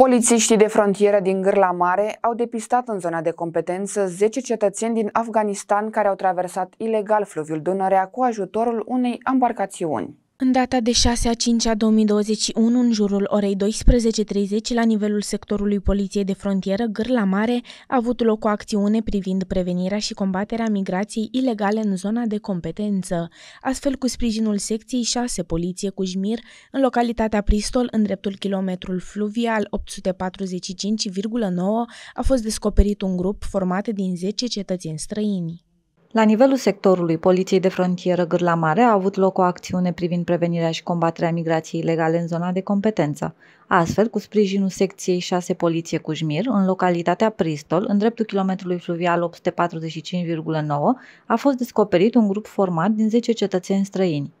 Polițiștii de frontieră din Gârla Mare au depistat în zona de competență 10 cetățeni din Afganistan care au traversat ilegal fluviul Dunărea cu ajutorul unei embarcațiuni. În data de 6 a 5 a 2021, în jurul orei 12.30, la nivelul sectorului Poliției de Frontieră, Gârla Mare, a avut loc o acțiune privind prevenirea și combaterea migrației ilegale în zona de competență. Astfel, cu sprijinul secției 6 Poliție Cujmir, în localitatea Pristol, în dreptul kilometrul fluvial 845,9, a fost descoperit un grup format din 10 cetățeni străini. La nivelul sectorului Poliției de Frontieră Gârla Mare a avut loc o acțiune privind prevenirea și combaterea migrației ilegale în zona de competență. Astfel, cu sprijinul secției 6 Poliție Cujmir, în localitatea Pristol, în dreptul kilometrului fluvial 845,9, a fost descoperit un grup format din 10 cetățeni străini.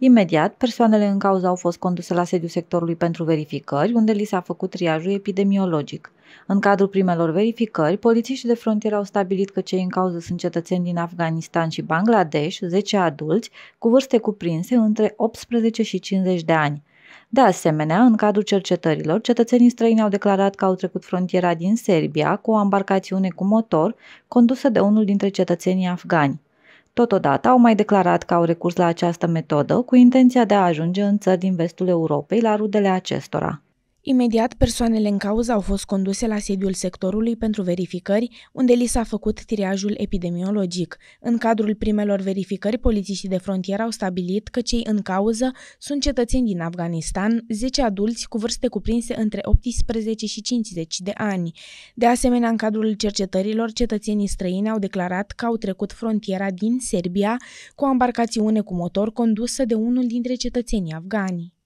Imediat, persoanele în cauză au fost conduse la sediul sectorului pentru verificări, unde li s-a făcut triajul epidemiologic. În cadrul primelor verificări, polițiștii de frontieră au stabilit că cei în cauză sunt cetățeni din Afganistan și Bangladesh, 10 adulți, cu vârste cuprinse între 18 și 50 de ani. De asemenea, în cadrul cercetărilor, cetățenii străini au declarat că au trecut frontiera din Serbia cu o embarcațiune cu motor condusă de unul dintre cetățenii afgani. Totodată au mai declarat că au recurs la această metodă cu intenția de a ajunge în țări din vestul Europei la rudele acestora. Imediat, persoanele în cauză au fost conduse la sediul sectorului pentru verificări, unde li s-a făcut triajul epidemiologic. În cadrul primelor verificări, polițiștii de frontieră au stabilit că cei în cauză sunt cetățeni din Afganistan, 10 adulți cu vârste cuprinse între 18 și 50 de ani. De asemenea, în cadrul cercetărilor, cetățenii străini au declarat că au trecut frontiera din Serbia cu o embarcațiune cu motor condusă de unul dintre cetățenii afgani.